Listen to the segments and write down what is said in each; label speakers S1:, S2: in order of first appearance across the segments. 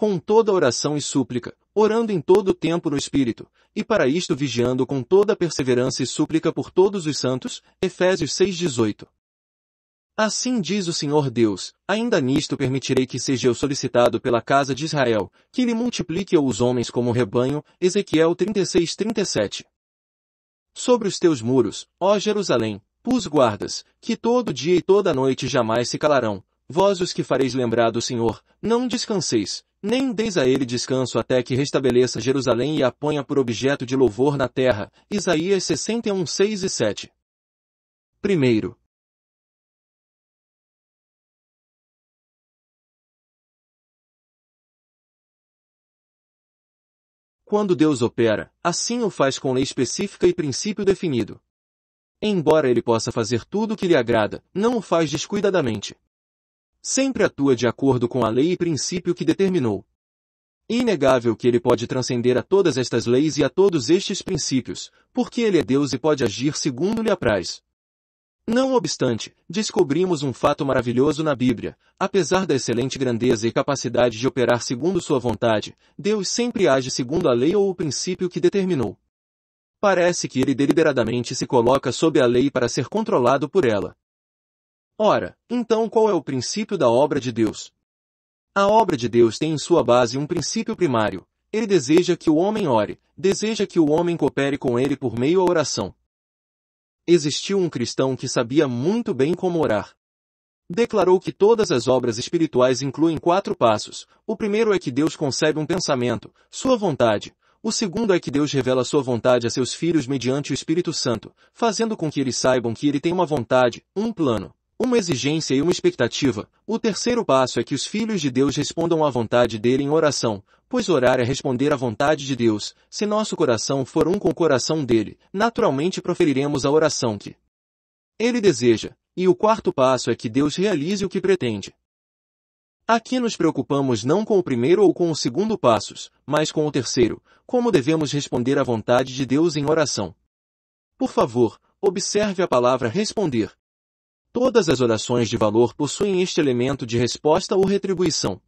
S1: com toda oração e súplica, orando em todo o tempo no Espírito, e para isto vigiando com toda perseverança e súplica por todos os santos, Efésios 6:18. Assim diz o Senhor Deus, ainda nisto permitirei que seja eu solicitado pela casa de Israel, que lhe multiplique os homens como rebanho, Ezequiel 36:37. Sobre os teus muros, ó Jerusalém, pus guardas, que todo dia e toda noite jamais se calarão, Vós os que fareis lembrar do Senhor, não descanseis, nem deis a ele descanso até que restabeleça Jerusalém e a ponha por objeto de louvor na terra. Isaías 61, 6 e 7. Primeiro. Quando Deus opera, assim o faz com lei específica e princípio definido. Embora ele possa fazer tudo o que lhe agrada, não o faz descuidadamente sempre atua de acordo com a lei e princípio que determinou. Inegável que ele pode transcender a todas estas leis e a todos estes princípios, porque ele é Deus e pode agir segundo lhe apraz. Não obstante, descobrimos um fato maravilhoso na Bíblia. Apesar da excelente grandeza e capacidade de operar segundo sua vontade, Deus sempre age segundo a lei ou o princípio que determinou. Parece que ele deliberadamente se coloca sob a lei para ser controlado por ela. Ora, então qual é o princípio da obra de Deus? A obra de Deus tem em sua base um princípio primário. Ele deseja que o homem ore, deseja que o homem coopere com ele por meio à oração. Existiu um cristão que sabia muito bem como orar. Declarou que todas as obras espirituais incluem quatro passos. O primeiro é que Deus concebe um pensamento, sua vontade. O segundo é que Deus revela sua vontade a seus filhos mediante o Espírito Santo, fazendo com que eles saibam que ele tem uma vontade, um plano uma exigência e uma expectativa. O terceiro passo é que os filhos de Deus respondam à vontade dele em oração, pois orar é responder à vontade de Deus. Se nosso coração for um com o coração dele, naturalmente proferiremos a oração que ele deseja. E o quarto passo é que Deus realize o que pretende. Aqui nos preocupamos não com o primeiro ou com o segundo passos, mas com o terceiro, como devemos responder à vontade de Deus em oração. Por favor, observe a palavra responder, Todas as orações de valor possuem este elemento de resposta ou retribuição.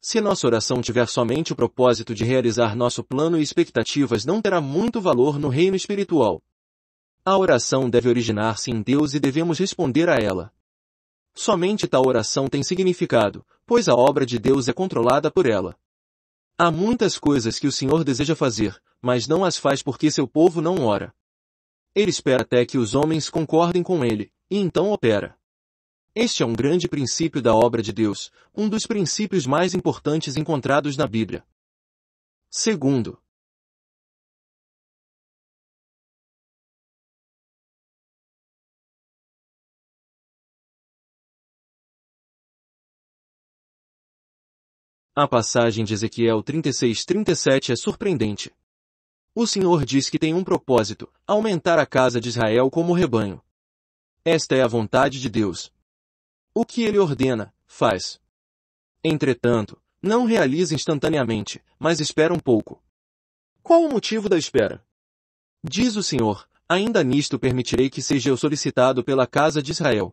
S1: Se nossa oração tiver somente o propósito de realizar nosso plano e expectativas, não terá muito valor no reino espiritual. A oração deve originar-se em Deus e devemos responder a ela. Somente tal oração tem significado, pois a obra de Deus é controlada por ela. Há muitas coisas que o Senhor deseja fazer, mas não as faz porque seu povo não ora. Ele espera até que os homens concordem com ele e então opera. Este é um grande princípio da obra de Deus, um dos princípios mais importantes encontrados na Bíblia. Segundo, A passagem de Ezequiel 36:37 é surpreendente. O Senhor diz que tem um propósito: aumentar a casa de Israel como rebanho. Esta é a vontade de Deus. O que ele ordena, faz. Entretanto, não realiza instantaneamente, mas espera um pouco. Qual o motivo da espera? Diz o Senhor, ainda nisto permitirei que seja eu solicitado pela casa de Israel.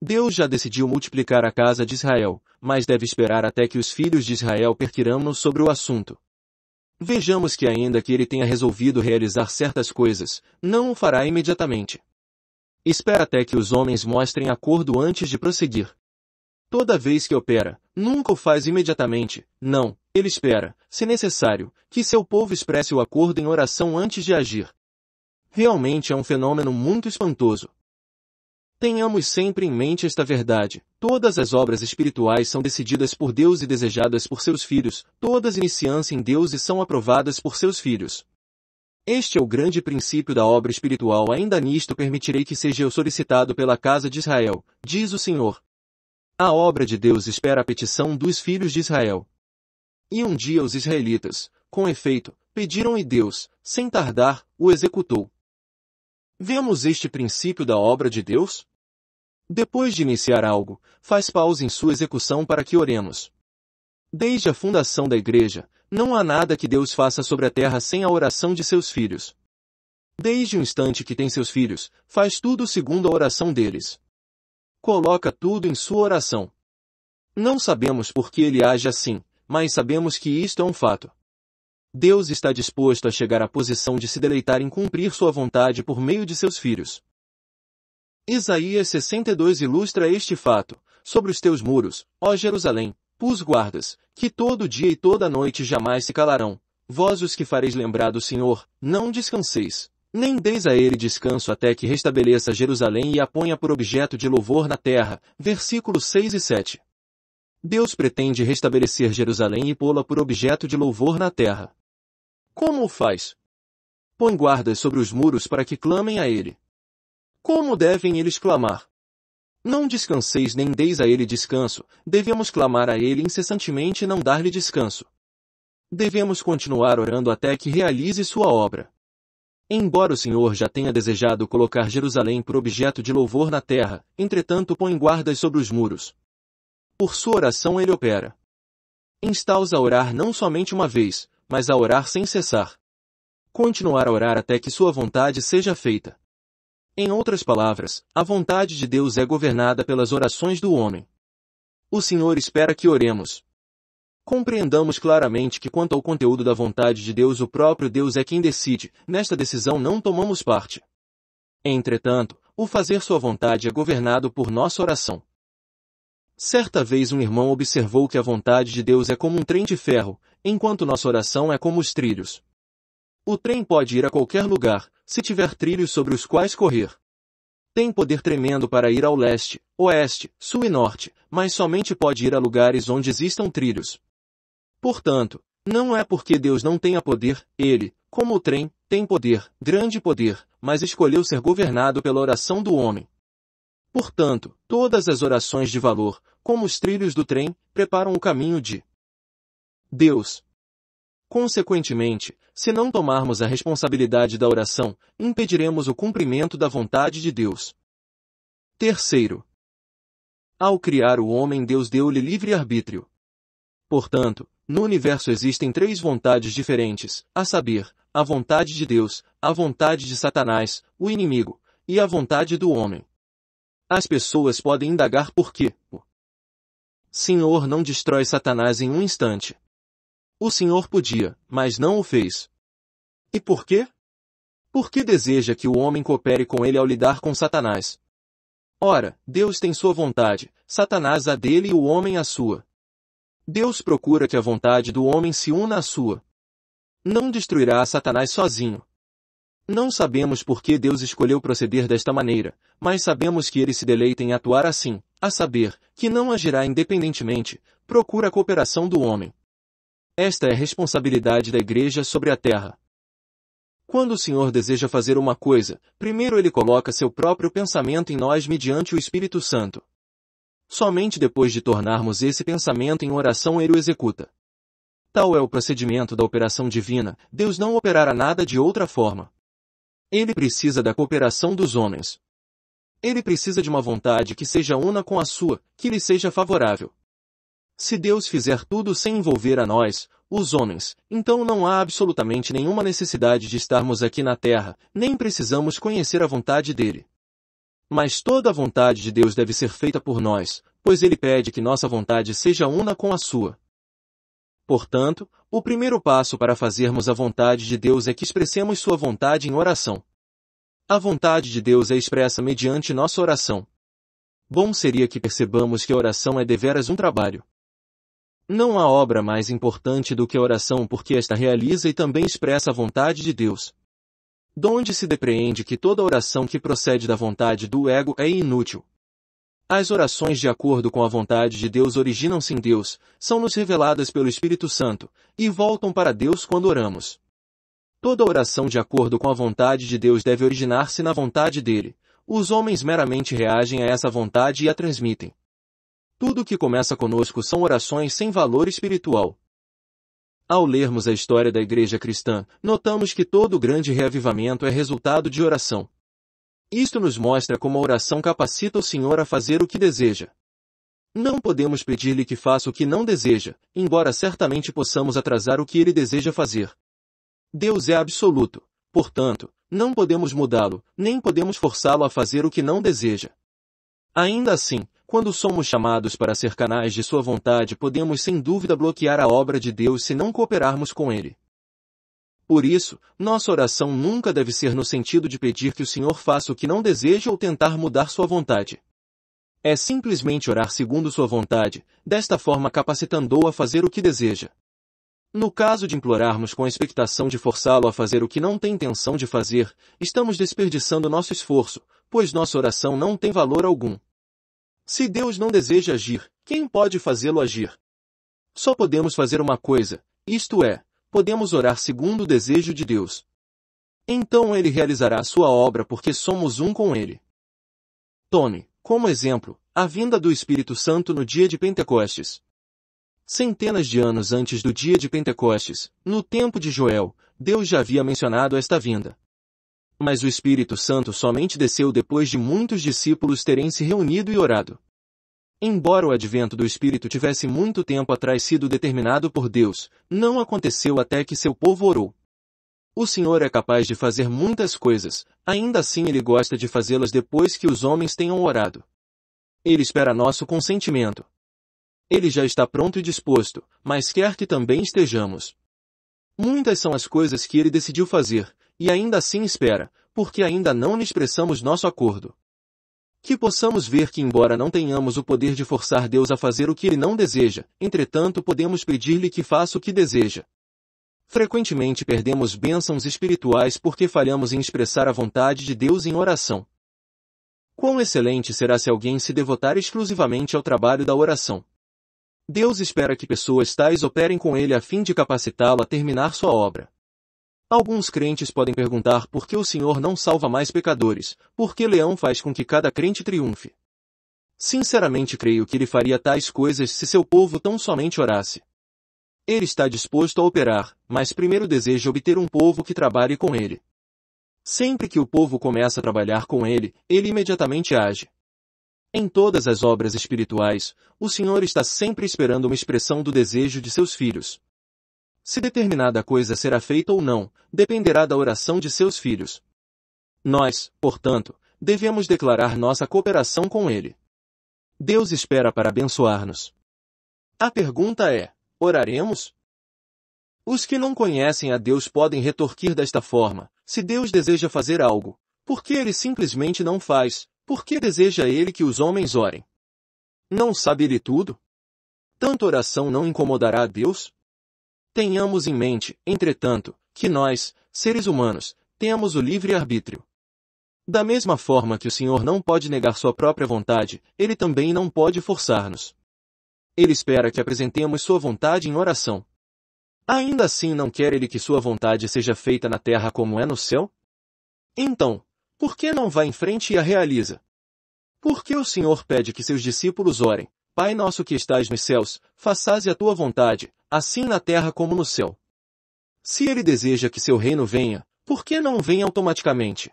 S1: Deus já decidiu multiplicar a casa de Israel, mas deve esperar até que os filhos de Israel perquiramos sobre o assunto. Vejamos que ainda que ele tenha resolvido realizar certas coisas, não o fará imediatamente. Espera até que os homens mostrem acordo antes de prosseguir. Toda vez que opera, nunca o faz imediatamente, não, ele espera, se necessário, que seu povo expresse o acordo em oração antes de agir. Realmente é um fenômeno muito espantoso. Tenhamos sempre em mente esta verdade. Todas as obras espirituais são decididas por Deus e desejadas por seus filhos. Todas iniciam-se em Deus e são aprovadas por seus filhos. Este é o grande princípio da obra espiritual. Ainda nisto permitirei que seja eu solicitado pela casa de Israel, diz o Senhor. A obra de Deus espera a petição dos filhos de Israel. E um dia os israelitas, com efeito, pediram e Deus, sem tardar, o executou. Vemos este princípio da obra de Deus? Depois de iniciar algo, faz pausa em sua execução para que oremos. Desde a fundação da igreja, não há nada que Deus faça sobre a terra sem a oração de seus filhos. Desde o instante que tem seus filhos, faz tudo segundo a oração deles. Coloca tudo em sua oração. Não sabemos por que ele age assim, mas sabemos que isto é um fato. Deus está disposto a chegar à posição de se deleitar em cumprir sua vontade por meio de seus filhos. Isaías 62 ilustra este fato. Sobre os teus muros, ó Jerusalém, Pus guardas, que todo dia e toda noite jamais se calarão. Vós os que fareis lembrar do Senhor, não descanseis, nem deis a ele descanso até que restabeleça Jerusalém e a ponha por objeto de louvor na terra. Versículos 6 e 7. Deus pretende restabelecer Jerusalém e pô-la por objeto de louvor na terra. Como o faz? Põe guardas sobre os muros para que clamem a ele. Como devem eles clamar? Não descanseis nem deis a ele descanso, devemos clamar a ele incessantemente e não dar-lhe descanso. Devemos continuar orando até que realize sua obra. Embora o Senhor já tenha desejado colocar Jerusalém por objeto de louvor na terra, entretanto põe guardas sobre os muros. Por sua oração ele opera. Insta-os a orar não somente uma vez, mas a orar sem cessar. Continuar a orar até que sua vontade seja feita. Em outras palavras, a vontade de Deus é governada pelas orações do homem. O Senhor espera que oremos. Compreendamos claramente que quanto ao conteúdo da vontade de Deus, o próprio Deus é quem decide, nesta decisão não tomamos parte. Entretanto, o fazer sua vontade é governado por nossa oração. Certa vez um irmão observou que a vontade de Deus é como um trem de ferro, enquanto nossa oração é como os trilhos. O trem pode ir a qualquer lugar, se tiver trilhos sobre os quais correr. Tem poder tremendo para ir ao leste, oeste, sul e norte, mas somente pode ir a lugares onde existam trilhos. Portanto, não é porque Deus não tenha poder, ele, como o trem, tem poder, grande poder, mas escolheu ser governado pela oração do homem. Portanto, todas as orações de valor, como os trilhos do trem, preparam o caminho de Deus. Consequentemente, se não tomarmos a responsabilidade da oração, impediremos o cumprimento da vontade de Deus. Terceiro. Ao criar o homem, Deus deu-lhe livre arbítrio. Portanto, no universo existem três vontades diferentes, a saber, a vontade de Deus, a vontade de Satanás, o inimigo, e a vontade do homem. As pessoas podem indagar por quê. O Senhor não destrói Satanás em um instante. O Senhor podia, mas não o fez. E por quê? Porque deseja que o homem coopere com ele ao lidar com Satanás. Ora, Deus tem sua vontade, Satanás a dele e o homem a sua. Deus procura que a vontade do homem se una à sua. Não destruirá Satanás sozinho. Não sabemos por que Deus escolheu proceder desta maneira, mas sabemos que ele se deleita em atuar assim, a saber, que não agirá independentemente, procura a cooperação do homem. Esta é a responsabilidade da Igreja sobre a terra. Quando o Senhor deseja fazer uma coisa, primeiro ele coloca seu próprio pensamento em nós mediante o Espírito Santo. Somente depois de tornarmos esse pensamento em oração ele o executa. Tal é o procedimento da operação divina, Deus não operará nada de outra forma. Ele precisa da cooperação dos homens. Ele precisa de uma vontade que seja una com a sua, que lhe seja favorável. Se Deus fizer tudo sem envolver a nós, os homens, então não há absolutamente nenhuma necessidade de estarmos aqui na Terra, nem precisamos conhecer a vontade dele. Mas toda a vontade de Deus deve ser feita por nós, pois ele pede que nossa vontade seja una com a sua. Portanto, o primeiro passo para fazermos a vontade de Deus é que expressemos sua vontade em oração. A vontade de Deus é expressa mediante nossa oração. Bom seria que percebamos que a oração é deveras um trabalho. Não há obra mais importante do que a oração porque esta realiza e também expressa a vontade de Deus. Donde se depreende que toda oração que procede da vontade do ego é inútil. As orações de acordo com a vontade de Deus originam-se em Deus, são-nos reveladas pelo Espírito Santo, e voltam para Deus quando oramos. Toda oração de acordo com a vontade de Deus deve originar-se na vontade dele. Os homens meramente reagem a essa vontade e a transmitem. Tudo que começa conosco são orações sem valor espiritual. Ao lermos a história da igreja cristã, notamos que todo grande reavivamento é resultado de oração. Isto nos mostra como a oração capacita o Senhor a fazer o que deseja. Não podemos pedir-lhe que faça o que não deseja, embora certamente possamos atrasar o que ele deseja fazer. Deus é absoluto, portanto, não podemos mudá-lo, nem podemos forçá-lo a fazer o que não deseja. Ainda assim, quando somos chamados para ser canais de Sua vontade, podemos sem dúvida bloquear a obra de Deus se não cooperarmos com Ele. Por isso, nossa oração nunca deve ser no sentido de pedir que o Senhor faça o que não deseja ou tentar mudar Sua vontade. É simplesmente orar segundo Sua vontade, desta forma capacitando-o a fazer o que deseja. No caso de implorarmos com a expectação de forçá-lo a fazer o que não tem intenção de fazer, estamos desperdiçando nosso esforço, pois nossa oração não tem valor algum. Se Deus não deseja agir, quem pode fazê-lo agir? Só podemos fazer uma coisa, isto é, podemos orar segundo o desejo de Deus. Então ele realizará sua obra porque somos um com ele. Tome, como exemplo, a vinda do Espírito Santo no dia de Pentecostes. Centenas de anos antes do dia de Pentecostes, no tempo de Joel, Deus já havia mencionado esta vinda. Mas o Espírito Santo somente desceu depois de muitos discípulos terem se reunido e orado. Embora o advento do Espírito tivesse muito tempo atrás sido determinado por Deus, não aconteceu até que seu povo orou. O Senhor é capaz de fazer muitas coisas, ainda assim Ele gosta de fazê-las depois que os homens tenham orado. Ele espera nosso consentimento. Ele já está pronto e disposto, mas quer que também estejamos. Muitas são as coisas que Ele decidiu fazer, e ainda assim espera, porque ainda não lhe expressamos nosso acordo. Que possamos ver que embora não tenhamos o poder de forçar Deus a fazer o que ele não deseja, entretanto podemos pedir-lhe que faça o que deseja. Frequentemente perdemos bênçãos espirituais porque falhamos em expressar a vontade de Deus em oração. Quão excelente será se alguém se devotar exclusivamente ao trabalho da oração. Deus espera que pessoas tais operem com ele a fim de capacitá-lo a terminar sua obra. Alguns crentes podem perguntar por que o Senhor não salva mais pecadores, por que Leão faz com que cada crente triunfe. Sinceramente creio que ele faria tais coisas se seu povo tão somente orasse. Ele está disposto a operar, mas primeiro deseja obter um povo que trabalhe com ele. Sempre que o povo começa a trabalhar com ele, ele imediatamente age. Em todas as obras espirituais, o Senhor está sempre esperando uma expressão do desejo de seus filhos, se determinada coisa será feita ou não, dependerá da oração de seus filhos. Nós, portanto, devemos declarar nossa cooperação com Ele. Deus espera para abençoar-nos. A pergunta é: oraremos? Os que não conhecem a Deus podem retorquir desta forma: se Deus deseja fazer algo, por que ele simplesmente não faz? Por que deseja ele que os homens orem? Não sabe ele tudo? Tanta oração não incomodará a Deus? Tenhamos em mente, entretanto, que nós, seres humanos, temos o livre arbítrio. Da mesma forma que o Senhor não pode negar sua própria vontade, ele também não pode forçar-nos. Ele espera que apresentemos sua vontade em oração. Ainda assim não quer ele que sua vontade seja feita na terra como é no céu? Então, por que não vai em frente e a realiza? Por que o Senhor pede que seus discípulos orem, Pai nosso que estás nos céus, faças a tua vontade, assim na terra como no céu. Se ele deseja que seu reino venha, por que não vem automaticamente?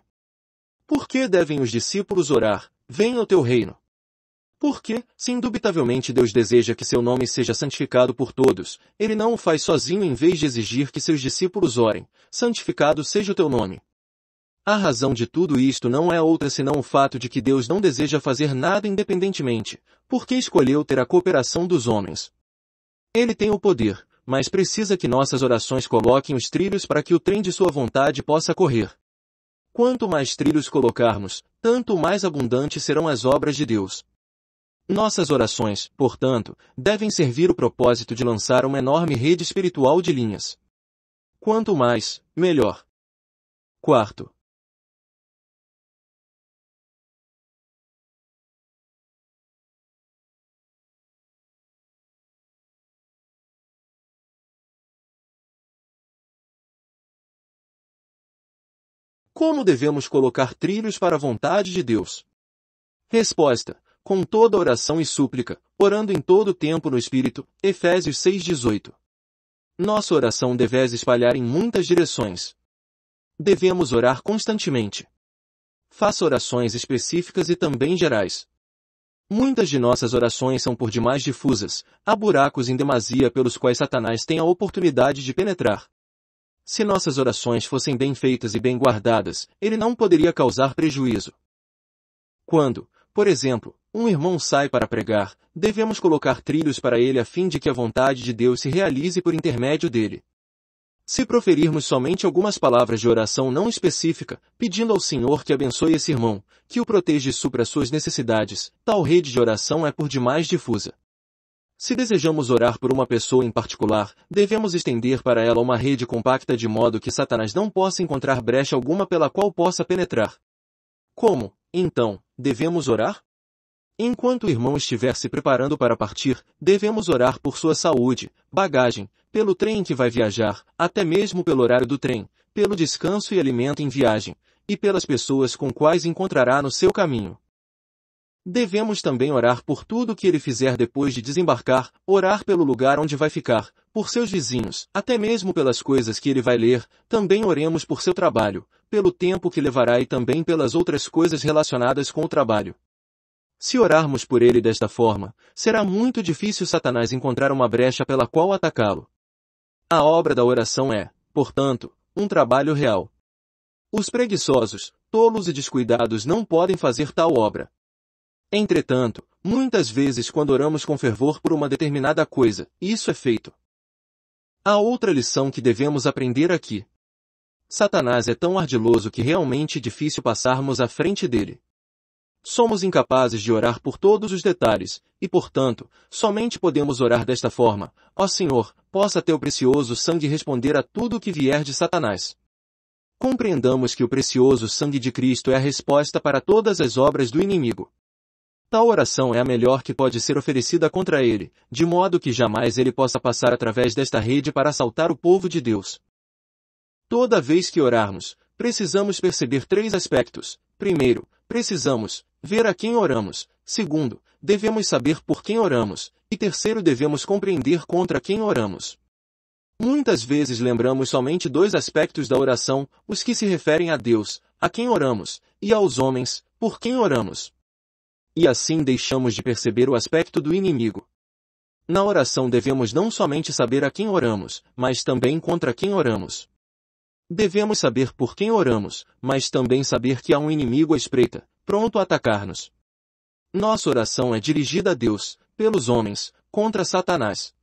S1: Por que devem os discípulos orar, venha o teu reino? Porque, se indubitavelmente Deus deseja que seu nome seja santificado por todos, ele não o faz sozinho em vez de exigir que seus discípulos orem, santificado seja o teu nome. A razão de tudo isto não é outra senão o fato de que Deus não deseja fazer nada independentemente, porque escolheu ter a cooperação dos homens. Ele tem o poder, mas precisa que nossas orações coloquem os trilhos para que o trem de sua vontade possa correr. Quanto mais trilhos colocarmos, tanto mais abundantes serão as obras de Deus. Nossas orações, portanto, devem servir o propósito de lançar uma enorme rede espiritual de linhas. Quanto mais, melhor. Quarto, Como devemos colocar trilhos para a vontade de Deus? Resposta. Com toda oração e súplica, orando em todo tempo no Espírito, Efésios 6,18. Nossa oração deve espalhar em muitas direções. Devemos orar constantemente. Faça orações específicas e também gerais. Muitas de nossas orações são por demais difusas, há buracos em demasia pelos quais Satanás tem a oportunidade de penetrar. Se nossas orações fossem bem feitas e bem guardadas, ele não poderia causar prejuízo. Quando, por exemplo, um irmão sai para pregar, devemos colocar trilhos para ele a fim de que a vontade de Deus se realize por intermédio dele. Se proferirmos somente algumas palavras de oração não específica, pedindo ao Senhor que abençoe esse irmão, que o proteja e supra suas necessidades, tal rede de oração é por demais difusa. Se desejamos orar por uma pessoa em particular, devemos estender para ela uma rede compacta de modo que Satanás não possa encontrar brecha alguma pela qual possa penetrar. Como, então, devemos orar? Enquanto o irmão estiver se preparando para partir, devemos orar por sua saúde, bagagem, pelo trem que vai viajar, até mesmo pelo horário do trem, pelo descanso e alimento em viagem, e pelas pessoas com quais encontrará no seu caminho. Devemos também orar por tudo que ele fizer depois de desembarcar, orar pelo lugar onde vai ficar, por seus vizinhos, até mesmo pelas coisas que ele vai ler, também oremos por seu trabalho, pelo tempo que levará e também pelas outras coisas relacionadas com o trabalho. Se orarmos por ele desta forma, será muito difícil Satanás encontrar uma brecha pela qual atacá-lo. A obra da oração é, portanto, um trabalho real. Os preguiçosos, tolos e descuidados não podem fazer tal obra. Entretanto, muitas vezes quando oramos com fervor por uma determinada coisa, isso é feito. Há outra lição que devemos aprender aqui. Satanás é tão ardiloso que realmente é difícil passarmos à frente dele. Somos incapazes de orar por todos os detalhes, e portanto, somente podemos orar desta forma, ó oh Senhor, possa teu precioso sangue responder a tudo o que vier de Satanás. Compreendamos que o precioso sangue de Cristo é a resposta para todas as obras do inimigo. Tal oração é a melhor que pode ser oferecida contra ele, de modo que jamais ele possa passar através desta rede para assaltar o povo de Deus. Toda vez que orarmos, precisamos perceber três aspectos. Primeiro, precisamos ver a quem oramos. Segundo, devemos saber por quem oramos. E terceiro, devemos compreender contra quem oramos. Muitas vezes lembramos somente dois aspectos da oração, os que se referem a Deus, a quem oramos, e aos homens, por quem oramos. E assim deixamos de perceber o aspecto do inimigo. Na oração devemos não somente saber a quem oramos, mas também contra quem oramos. Devemos saber por quem oramos, mas também saber que há um inimigo à espreita, pronto a atacar-nos. Nossa oração é dirigida a Deus, pelos homens, contra Satanás.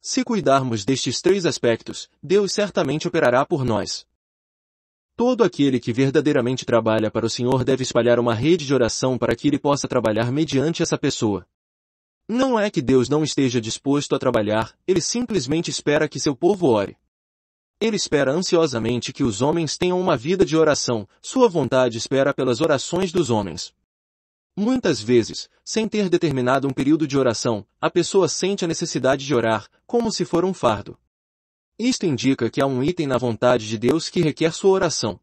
S1: Se cuidarmos destes três aspectos, Deus certamente operará por nós. Todo aquele que verdadeiramente trabalha para o Senhor deve espalhar uma rede de oração para que ele possa trabalhar mediante essa pessoa. Não é que Deus não esteja disposto a trabalhar, ele simplesmente espera que seu povo ore. Ele espera ansiosamente que os homens tenham uma vida de oração, sua vontade espera pelas orações dos homens. Muitas vezes, sem ter determinado um período de oração, a pessoa sente a necessidade de orar, como se for um fardo. Isto indica que há um item na vontade de Deus que requer sua oração.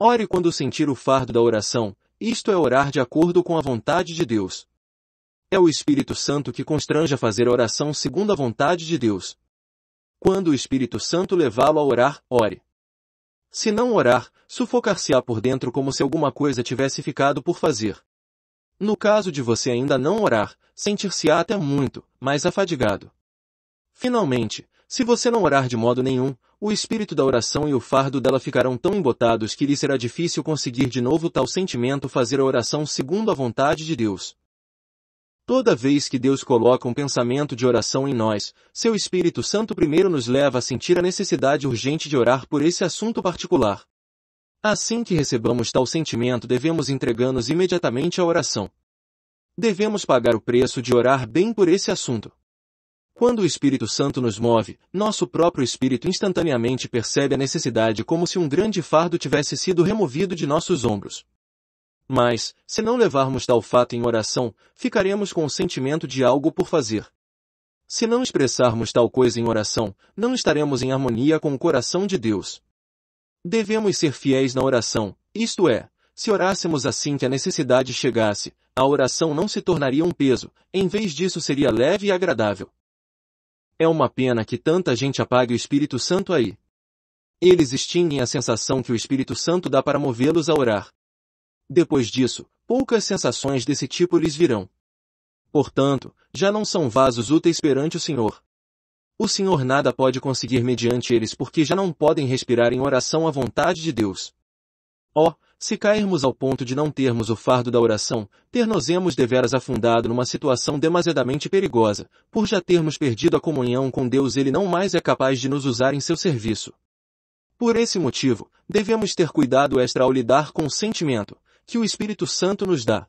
S1: Ore quando sentir o fardo da oração, isto é orar de acordo com a vontade de Deus. É o Espírito Santo que constrange a fazer a oração segundo a vontade de Deus. Quando o Espírito Santo levá-lo a orar, ore. Se não orar, sufocar-se-á por dentro como se alguma coisa tivesse ficado por fazer. No caso de você ainda não orar, sentir-se-á até muito, mais afadigado. Finalmente, se você não orar de modo nenhum, o espírito da oração e o fardo dela ficarão tão embotados que lhe será difícil conseguir de novo tal sentimento fazer a oração segundo a vontade de Deus. Toda vez que Deus coloca um pensamento de oração em nós, seu Espírito Santo primeiro nos leva a sentir a necessidade urgente de orar por esse assunto particular. Assim que recebamos tal sentimento, devemos entregar-nos imediatamente à oração. Devemos pagar o preço de orar bem por esse assunto. Quando o Espírito Santo nos move, nosso próprio espírito instantaneamente percebe a necessidade como se um grande fardo tivesse sido removido de nossos ombros. Mas, se não levarmos tal fato em oração, ficaremos com o sentimento de algo por fazer. Se não expressarmos tal coisa em oração, não estaremos em harmonia com o coração de Deus. Devemos ser fiéis na oração, isto é, se orássemos assim que a necessidade chegasse, a oração não se tornaria um peso, em vez disso seria leve e agradável. É uma pena que tanta gente apague o Espírito Santo aí. Eles extinguem a sensação que o Espírito Santo dá para movê-los a orar. Depois disso, poucas sensações desse tipo lhes virão. Portanto, já não são vasos úteis perante o Senhor. O Senhor nada pode conseguir mediante eles porque já não podem respirar em oração à vontade de Deus. Ó, oh, se cairmos ao ponto de não termos o fardo da oração, ter-nos-emos deveras afundado numa situação demasiadamente perigosa, por já termos perdido a comunhão com Deus ele não mais é capaz de nos usar em seu serviço. Por esse motivo, devemos ter cuidado extra ao lidar com o sentimento que o Espírito Santo nos dá.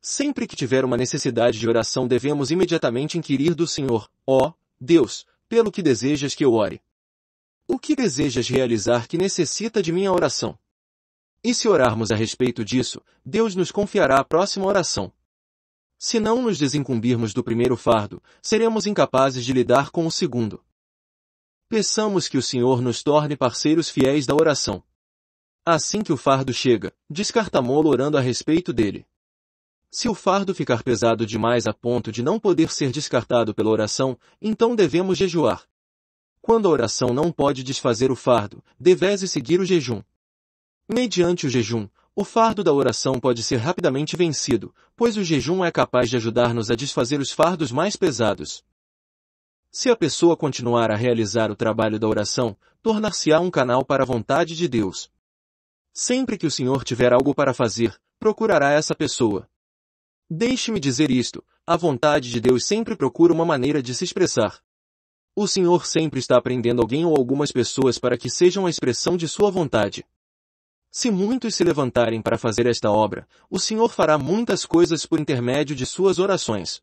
S1: Sempre que tiver uma necessidade de oração devemos imediatamente inquirir do Senhor, ó, oh, Deus, pelo que desejas que eu ore. O que desejas realizar que necessita de minha oração? E se orarmos a respeito disso, Deus nos confiará a próxima oração. Se não nos desincumbirmos do primeiro fardo, seremos incapazes de lidar com o segundo. Peçamos que o Senhor nos torne parceiros fiéis da oração. Assim que o fardo chega, descarta-mo-lo orando a respeito dele. Se o fardo ficar pesado demais a ponto de não poder ser descartado pela oração, então devemos jejuar. Quando a oração não pode desfazer o fardo, devese seguir o jejum. Mediante o jejum, o fardo da oração pode ser rapidamente vencido, pois o jejum é capaz de ajudar-nos a desfazer os fardos mais pesados. Se a pessoa continuar a realizar o trabalho da oração, tornar-se-á um canal para a vontade de Deus. Sempre que o Senhor tiver algo para fazer, procurará essa pessoa. Deixe-me dizer isto, a vontade de Deus sempre procura uma maneira de se expressar. O Senhor sempre está aprendendo alguém ou algumas pessoas para que sejam a expressão de sua vontade. Se muitos se levantarem para fazer esta obra, o Senhor fará muitas coisas por intermédio de suas orações.